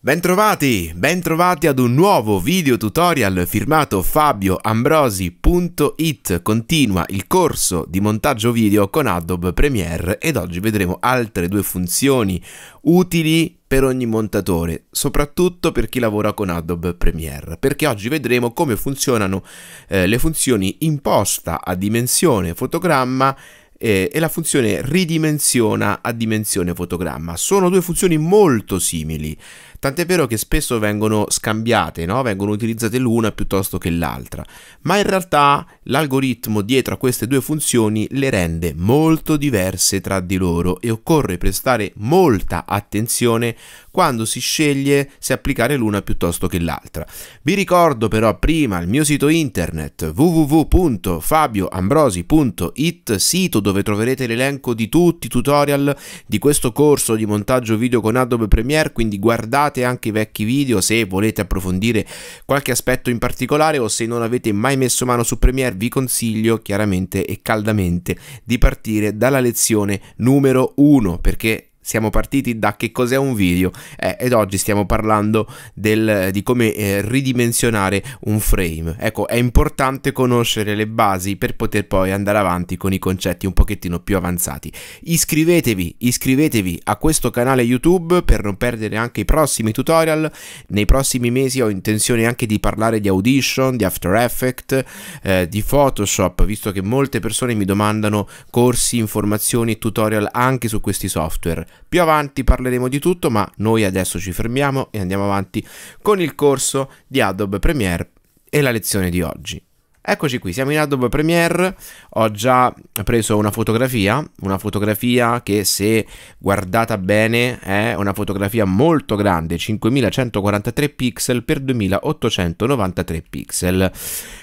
Bentrovati, bentrovati ad un nuovo video tutorial firmato fabioambrosi.it Continua il corso di montaggio video con Adobe Premiere ed oggi vedremo altre due funzioni utili per ogni montatore, soprattutto per chi lavora con Adobe Premiere, perché oggi vedremo come funzionano eh, le funzioni imposta a dimensione fotogramma eh, e la funzione ridimensiona a dimensione fotogramma. Sono due funzioni molto simili, Tant'è vero che spesso vengono scambiate, no? vengono utilizzate l'una piuttosto che l'altra, ma in realtà l'algoritmo dietro a queste due funzioni le rende molto diverse tra di loro e occorre prestare molta attenzione quando si sceglie se applicare l'una piuttosto che l'altra. Vi ricordo però prima il mio sito internet www.fabioambrosi.it, sito dove troverete l'elenco di tutti i tutorial di questo corso di montaggio video con Adobe Premiere, quindi guardate guardate anche i vecchi video se volete approfondire qualche aspetto in particolare o se non avete mai messo mano su Premiere vi consiglio chiaramente e caldamente di partire dalla lezione numero 1 perché siamo partiti da che cos'è un video eh, ed oggi stiamo parlando del, eh, di come eh, ridimensionare un frame. Ecco, è importante conoscere le basi per poter poi andare avanti con i concetti un pochettino più avanzati. Iscrivetevi, iscrivetevi a questo canale YouTube per non perdere anche i prossimi tutorial. Nei prossimi mesi ho intenzione anche di parlare di Audition, di After Effects, eh, di Photoshop, visto che molte persone mi domandano corsi, informazioni tutorial anche su questi software più avanti parleremo di tutto, ma noi adesso ci fermiamo e andiamo avanti con il corso di Adobe Premiere e la lezione di oggi. Eccoci qui, siamo in Adobe Premiere, ho già preso una fotografia, una fotografia che se guardata bene è una fotografia molto grande, 5143 pixel per 2893 pixel.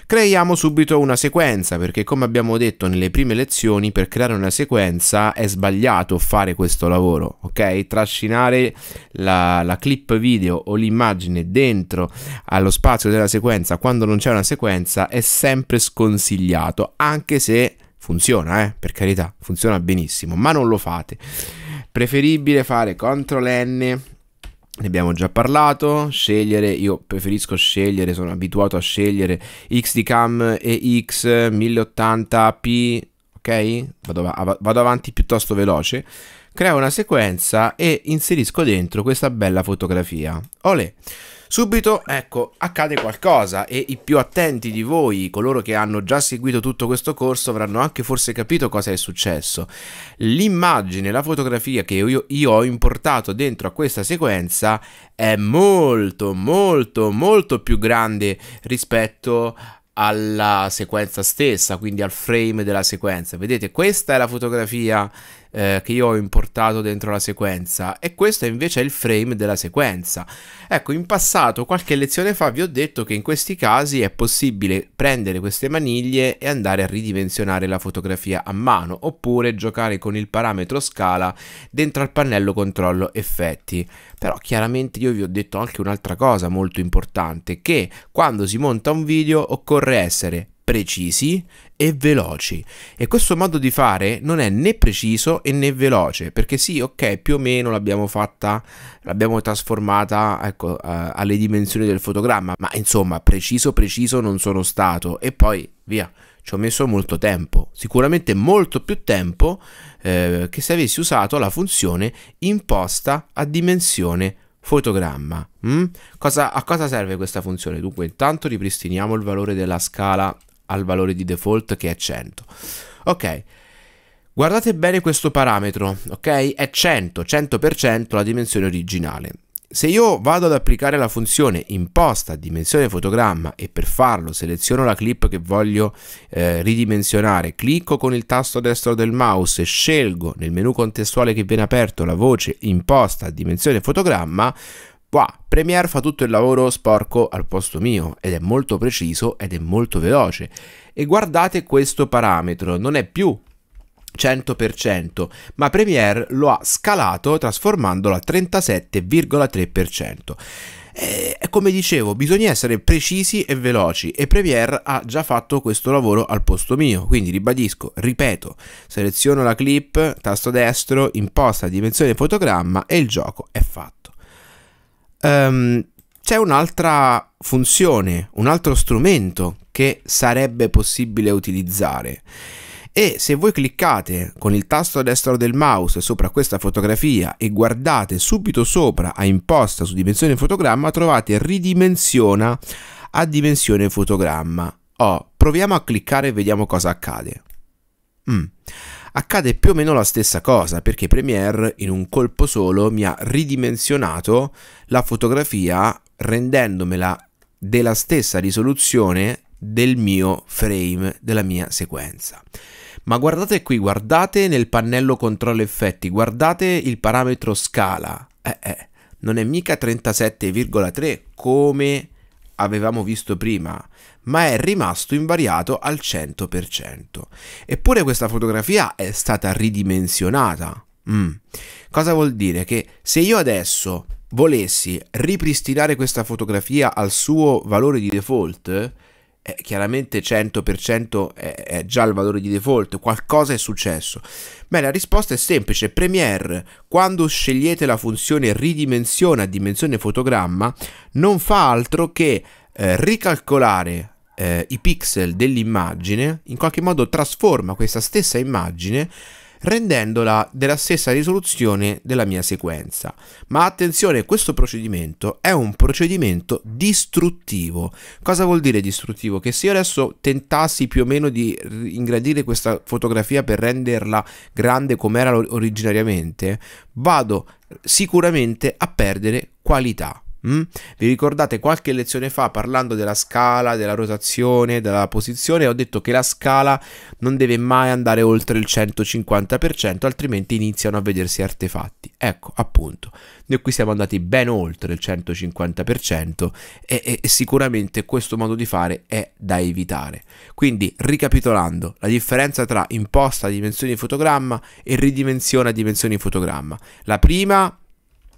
Creiamo subito una sequenza perché come abbiamo detto nelle prime lezioni per creare una sequenza è sbagliato fare questo lavoro, ok? Trascinare la, la clip video o l'immagine dentro allo spazio della sequenza quando non c'è una sequenza è sempre sempre sconsigliato, anche se funziona, eh, per carità, funziona benissimo, ma non lo fate. Preferibile fare CTRL N ne abbiamo già parlato, scegliere, io preferisco scegliere, sono abituato a scegliere XDCAM e X 1080p, ok? Vado, vado, avanti piuttosto veloce, creo una sequenza e inserisco dentro questa bella fotografia. Olè! subito ecco accade qualcosa e i più attenti di voi, coloro che hanno già seguito tutto questo corso, avranno anche forse capito cosa è successo. L'immagine, la fotografia che io, io ho importato dentro a questa sequenza è molto molto molto più grande rispetto alla sequenza stessa, quindi al frame della sequenza. Vedete, questa è la fotografia eh, che io ho importato dentro la sequenza e questo invece è il frame della sequenza. Ecco, in passato, qualche lezione fa, vi ho detto che in questi casi è possibile prendere queste maniglie e andare a ridimensionare la fotografia a mano, oppure giocare con il parametro scala dentro al pannello controllo effetti. Però chiaramente io vi ho detto anche un'altra cosa molto importante, che quando si monta un video occorre occorre essere precisi e veloci e questo modo di fare non è né preciso né veloce perché sì ok più o meno l'abbiamo fatta l'abbiamo trasformata ecco uh, alle dimensioni del fotogramma ma insomma preciso preciso non sono stato e poi via ci ho messo molto tempo sicuramente molto più tempo eh, che se avessi usato la funzione imposta a dimensione fotogramma. Mm? Cosa, a cosa serve questa funzione? Dunque, intanto ripristiniamo il valore della scala al valore di default che è 100. Ok. Guardate bene questo parametro, ok? È 100, 100% la dimensione originale se io vado ad applicare la funzione imposta dimensione fotogramma e per farlo seleziono la clip che voglio eh, ridimensionare, clicco con il tasto destro del mouse e scelgo nel menu contestuale che viene aperto la voce imposta dimensione fotogramma, Wow, Premiere fa tutto il lavoro sporco al posto mio ed è molto preciso ed è molto veloce. E guardate questo parametro, non è più 100%, ma Premiere lo ha scalato trasformandolo a 37,3%. Eh, e come dicevo, bisogna essere precisi e veloci e Premiere ha già fatto questo lavoro al posto mio, quindi ribadisco, ripeto, seleziono la clip, tasto destro, imposta dimensione fotogramma e il gioco è fatto. Um, c'è un'altra funzione, un altro strumento che sarebbe possibile utilizzare e se voi cliccate con il tasto destro del mouse sopra questa fotografia e guardate subito sopra a imposta su dimensione fotogramma trovate ridimensiona a dimensione fotogramma. Oh, proviamo a cliccare e vediamo cosa accade. Mm. Accade più o meno la stessa cosa perché Premiere in un colpo solo mi ha ridimensionato la fotografia rendendomela della stessa risoluzione del mio frame, della mia sequenza ma guardate qui, guardate nel pannello controllo effetti, guardate il parametro scala, eh, eh, non è mica 37,3 come avevamo visto prima, ma è rimasto invariato al 100%. Eppure questa fotografia è stata ridimensionata. Mm. Cosa vuol dire? Che se io adesso volessi ripristinare questa fotografia al suo valore di default, eh, chiaramente 100% è, è, già il valore di default, qualcosa è successo. Beh, la risposta è semplice, Premiere, quando scegliete la funzione ridimensiona a dimensione fotogramma, non fa altro che eh, ricalcolare eh, i pixel dell'immagine, in qualche modo trasforma questa stessa immagine rendendola della stessa risoluzione della mia sequenza. Ma attenzione, questo procedimento è un procedimento distruttivo. Cosa vuol dire distruttivo? Che se io adesso tentassi più o meno di ingrandire questa fotografia per renderla grande come era originariamente, vado sicuramente a perdere qualità. Mm? Vi ricordate qualche lezione fa parlando della scala, della rotazione, della posizione? Ho detto che la scala non deve mai andare oltre il 150%, altrimenti iniziano a vedersi artefatti. Ecco, appunto, noi qui siamo andati ben oltre il 150% e, e, e sicuramente questo modo di fare è da evitare. Quindi, ricapitolando, la differenza tra imposta a dimensioni fotogramma e ridimensiona a dimensioni fotogramma. La prima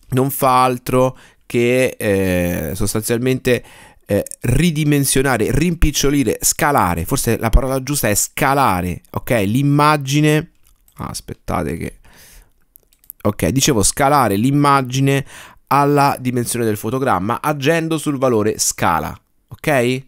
non fa altro che eh, sostanzialmente eh, ridimensionare, rimpicciolire, scalare, forse la parola giusta è scalare, ok? L'immagine, ah, aspettate che, ok, dicevo scalare l'immagine alla dimensione del fotogramma agendo sul valore scala, ok?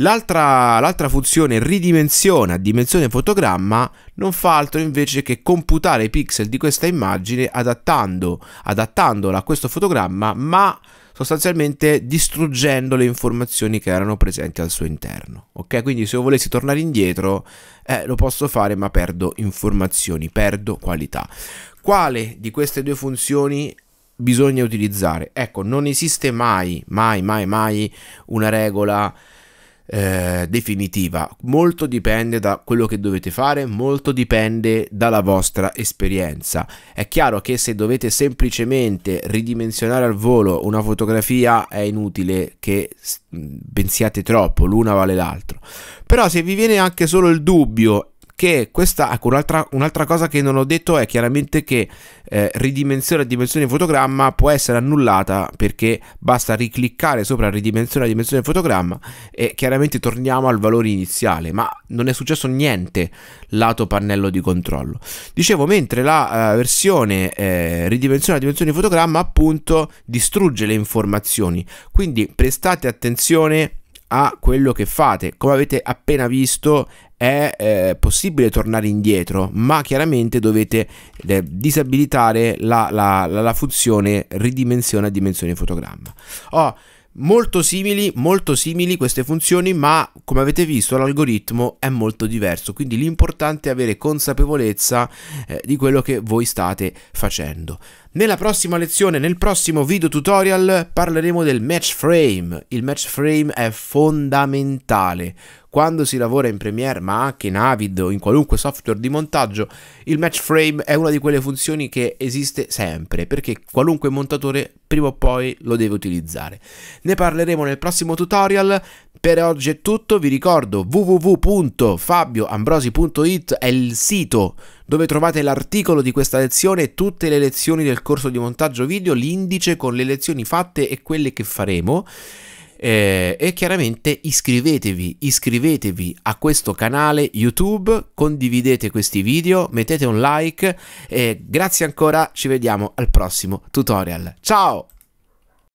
L'altra, l'altra funzione ridimensiona dimensione fotogramma non fa altro invece che computare i pixel di questa immagine adattando, adattandola a questo fotogramma ma sostanzialmente distruggendo le informazioni che erano presenti al suo interno. Ok, quindi se io volessi tornare indietro eh, lo posso fare ma perdo informazioni, perdo qualità. Quale di queste due funzioni bisogna utilizzare? Ecco, non esiste mai, mai, mai, mai una regola eh, definitiva. Molto dipende da quello che dovete fare, molto dipende dalla vostra esperienza. È chiaro che se dovete semplicemente ridimensionare al volo una fotografia è inutile che pensiate troppo, l'una vale l'altro. Però se vi viene anche solo il dubbio che questa, ecco, un'altra, un'altra, cosa che non ho detto è chiaramente che eh, ridimensione a dimensione fotogramma può essere annullata perché basta ricliccare sopra ridimensione a dimensione fotogramma e chiaramente torniamo al valore iniziale, ma non è successo niente lato pannello di controllo. Dicevo, mentre la uh, versione eh, ridimensione a dimensione fotogramma appunto distrugge le informazioni, quindi prestate attenzione a quello che fate. Come avete appena visto, è eh, possibile tornare indietro, ma chiaramente dovete eh, disabilitare la, la, la, la, funzione ridimensione a dimensione fotogramma. Oh, molto simili, molto simili queste funzioni, ma come avete visto l'algoritmo è molto diverso, quindi l'importante è avere consapevolezza eh, di quello che voi state facendo. Nella prossima lezione, nel prossimo video tutorial parleremo del match frame. Il match frame è fondamentale quando si lavora in Premiere, ma anche in Avid o in qualunque software di montaggio, il match frame è una di quelle funzioni che esiste sempre, perché qualunque montatore prima o poi lo deve utilizzare. Ne parleremo nel prossimo tutorial. Per oggi è tutto, vi ricordo www.fabioambrosi.it è il sito dove trovate l'articolo di questa lezione e tutte le lezioni del corso di montaggio video, l'indice con le lezioni fatte e quelle che faremo. Eh, e chiaramente iscrivetevi, iscrivetevi a questo canale YouTube, condividete questi video, mettete un like e grazie ancora, ci vediamo al prossimo tutorial. Ciao!